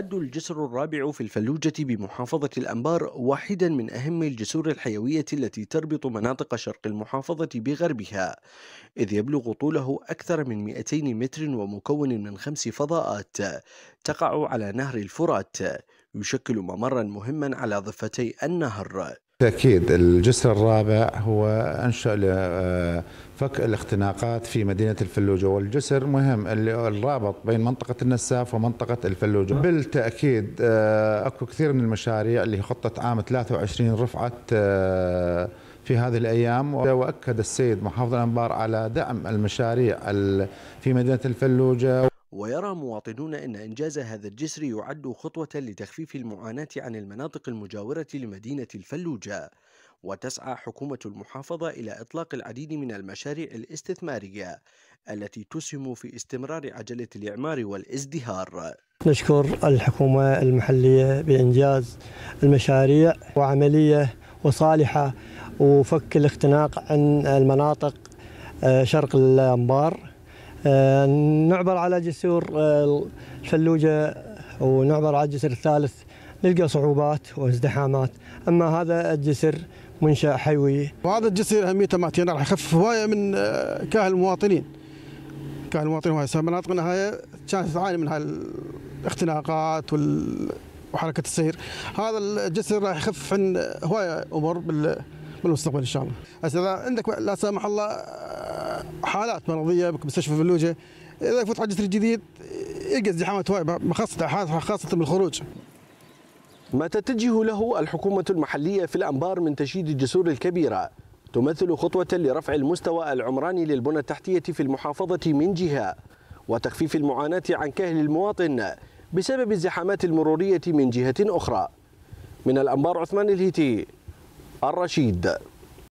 يعد الجسر الرابع في الفلوجة بمحافظة الأنبار واحدا من أهم الجسور الحيوية التي تربط مناطق شرق المحافظة بغربها إذ يبلغ طوله أكثر من 200 متر ومكون من خمس فضاءات تقع على نهر الفرات يشكل ممرا مهما على ضفتي النهر بالتأكيد الجسر الرابع هو أنشأ فك الاختناقات في مدينة الفلوجة والجسر مهم اللي الرابط بين منطقة النساف ومنطقة الفلوجة بالتأكيد آه، أكو كثير من المشاريع اللي خطة عام 23 رفعت آه، في هذه الأيام وأكد السيد محافظ الأنبار على دعم المشاريع في مدينة الفلوجة ويرى مواطنون أن إنجاز هذا الجسر يعد خطوة لتخفيف المعاناة عن المناطق المجاورة لمدينة الفلوجة وتسعى حكومة المحافظة إلى إطلاق العديد من المشاريع الاستثمارية التي تسهم في استمرار عجلة الإعمار والازدهار نشكر الحكومة المحلية بإنجاز المشاريع وعملية وصالحة وفك الاختناق عن المناطق آه، شرق الأنبار آه، نعبر على جسور آه، الفلوجة ونعبر على الجسر الثالث نلقى صعوبات وازدحامات أما هذا الجسر منشأ حيوي وهذا الجسر أهميته ماتينا راح يخفف هواية من آه، كاهل المواطنين كاهل المواطنين هواية مناطقنا هاي كانت تعاني من هاي الاختناقات وال وحركه السير هذا الجسر راح يخفف عن هوايه امور بالمستقبل ان شاء الله هسه اذا عندك لا سامح الله حالات مرضيه بمستشفى فلوجه اذا فوت على الجسر الجديد يلقى ازدحامات هواي خاصه خاصه بالخروج ما تتجه له الحكومة المحلية في الأنبار من تشييد الجسور الكبيرة تمثل خطوة لرفع المستوى العمراني للبنى التحتية في المحافظة من جهة وتخفيف المعاناة عن كاهل المواطن بسبب الزحامات المرورية من جهة أخرى من الأنبار عثمان الهيتي الرشيد